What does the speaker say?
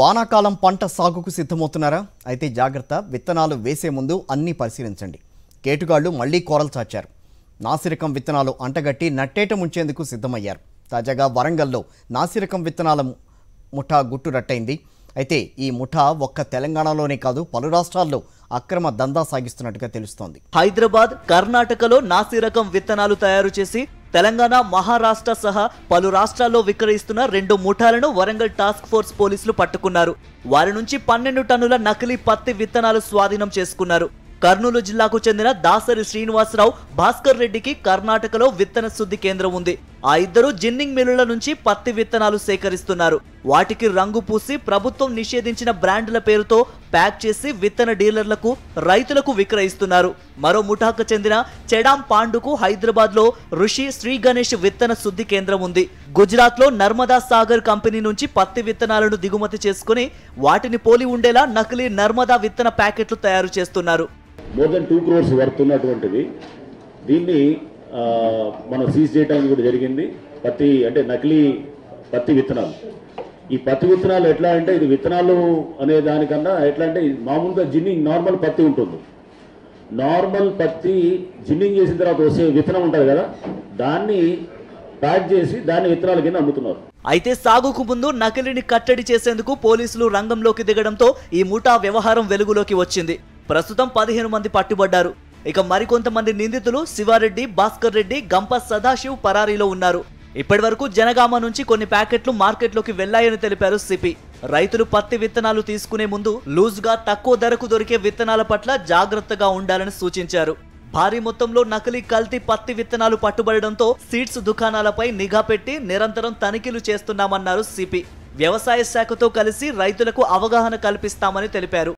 వానాకాలం పంట సాగుకు సిద్ధమవుతున్నారా అయితే జాగ్రత్త విత్తనాలు వేసే ముందు అన్నీ పరిశీలించండి కేటుగాళ్లు మళ్లీ కోరలు చాచారు నాసిరకం విత్తనాలు అంటగట్టి నట్టేట ముంచేందుకు సిద్ధమయ్యారు తాజాగా వరంగల్లో నాసిరకం విత్తనాల ముఠా గుట్టు రట్టయింది అయితే ఈ ముఠా ఒక్క తెలంగాణలోనే కాదు పలు రాష్ట్రాల్లో అక్రమ దందా సాగిస్తున్నట్టుగా తెలుస్తోంది హైదరాబాద్ కర్ణాటకలో నాసిరకం విత్తనాలు తయారు చేసి తెలంగాణ మహారాష్ట్ర సహా పలు రాష్ట్రాల్లో విక్రయిస్తున్న రెండు ముఠాలను వరంగల్ టాస్క్ ఫోర్స్ పోలీసులు పట్టుకున్నారు వారి నుంచి పన్నెండు టన్నుల నకిలీ పత్తి విత్తనాలు స్వాధీనం చేసుకున్నారు కర్నూలు జిల్లాకు చెందిన దాసరి శ్రీనివాసరావు భాస్కర్ రెడ్డికి కర్ణాటకలో విత్తన శుద్ధి కేంద్రం ఉంది ఆ ఇద్దరు జిన్నింగ్ మిల్లుల నుంచి పత్తి విత్తనాలు సేకరిస్తున్నారు వాటికి రంగు పూసి ప్రభుత్వం నిషేధించిన బ్రాండ్ల పేరుతో ప్యాక్ చేసి విత్తన డీలర్లకు రైతులకు విక్రయిస్తున్నారు మరో ముఠాకు చెందిన చెడాం పాండుకు హైదరాబాద్లో ఋషి శ్రీ గణేష్ విత్తన శుద్ధి కేంద్రం ఉంది గుజరాత్లో నర్మదా సాగర్ కంపెనీ నుంచి పత్తి విత్తనాలను దిగుమతి చేసుకుని వాటిని పోలి ఉండేలా నకిలీ నర్మదా విత్తన ప్యాకెట్లు తయారు చేస్తున్నారు దీన్ని మనం సీజ్ చేయడానికి కూడా జరిగింది పత్తి అంటే నకిలీ పత్తి విత్తనాలు ఈ పత్తి విత్తనాలు ఎట్లా అంటే ఇది విత్తనాలు అనే దానికన్నా ఎట్లా అంటే మామూలుగా జిన్నింగ్ నార్మల్ పత్తి ఉంటుంది నార్మల్ పత్తి జిన్నింగ్ చేసిన తర్వాత వచ్చే విత్తనం ఉంటుంది కదా దాన్ని ప్యాక్ చేసి దాన్ని విత్తనాల కింద అమ్ముతున్నారు అయితే సాగుకు ముందు నకిలీని కట్టడి చేసేందుకు పోలీసులు రంగంలోకి దిగడంతో ఈ ముఠా వ్యవహారం వెలుగులోకి వచ్చింది ప్రస్తుతం పదిహేను మంది పట్టుబడ్డారు ఇక మరికొంతమంది నిందితులు శివారెడ్డి భాస్కర్ రెడ్డి గంప సదాశివ్ పరారీలో ఉన్నారు ఇప్పటి వరకు జనగామ నుంచి కొన్ని ప్యాకెట్లు మార్కెట్లోకి వెళ్లాయని తెలిపారు సిపి రైతులు పత్తి విత్తనాలు తీసుకునే ముందు లూజ్గా తక్కువ ధరకు దొరికే విత్తనాల పట్ల జాగ్రత్తగా ఉండాలని సూచించారు భారీ మొత్తంలో నకిలీ కల్తీ పత్తి విత్తనాలు పట్టుబడడంతో సీడ్స్ దుకాణాలపై నిఘా పెట్టి నిరంతరం తనిఖీలు చేస్తున్నామన్నారు సిపి వ్యవసాయ శాఖతో కలిసి రైతులకు అవగాహన కల్పిస్తామని తెలిపారు